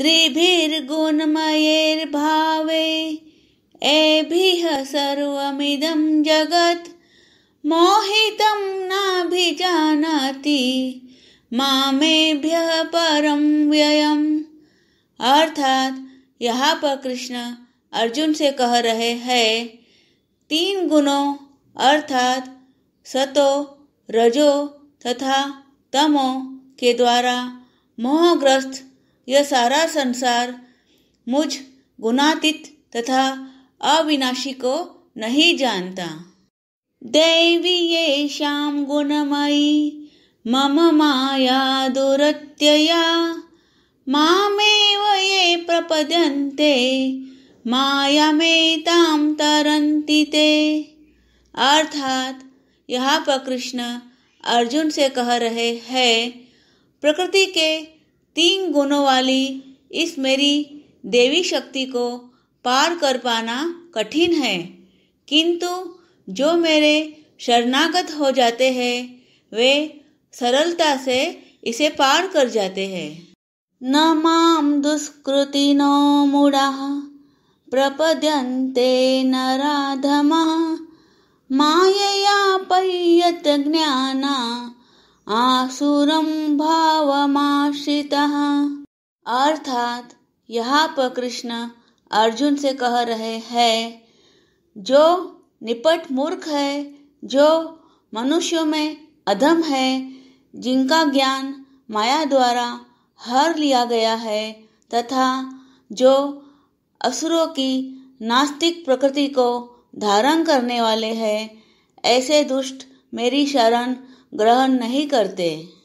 भावे एभिः सर्वमिदं जगत् मोहितं नाभिजानाति मामेभ्यः परं व्ययम् अर्थात् यहाँ पर कृष्ण अर्जुन से कह रहे हैं तीन गुणों अर्थात सतो रजो तथा तमो के द्वारा मोहग्रस्त यह सारा संसार मुझ गुणातीत तथा अविनाशी को नहीं जानता दैवी ये श्याम गुणमयी मम माया दुरत्यया मामेव ये प्रपद्यन्ते में तरंती ते अर्थात यहाँ पर कृष्ण अर्जुन से कह रहे हैं प्रकृति के तीन गुणों वाली इस मेरी देवी शक्ति को पार कर पाना कठिन है किंतु जो मेरे शरणागत हो जाते हैं वे सरलता से इसे पार कर जाते हैं न माम दुष्कृति नो मुड़ा प्रपद्यन्ते नाधमा मायया पर्यत ज्ञाना आसुरं भावमा अर्थात यहाँ पर कृष्ण अर्जुन से कह रहे हैं जो निपट मूर्ख है जो मनुष्यों में अधम है जिनका ज्ञान माया द्वारा हर लिया गया है तथा जो असुरों की नास्तिक प्रकृति को धारण करने वाले हैं ऐसे दुष्ट मेरी शरण ग्रहण नहीं करते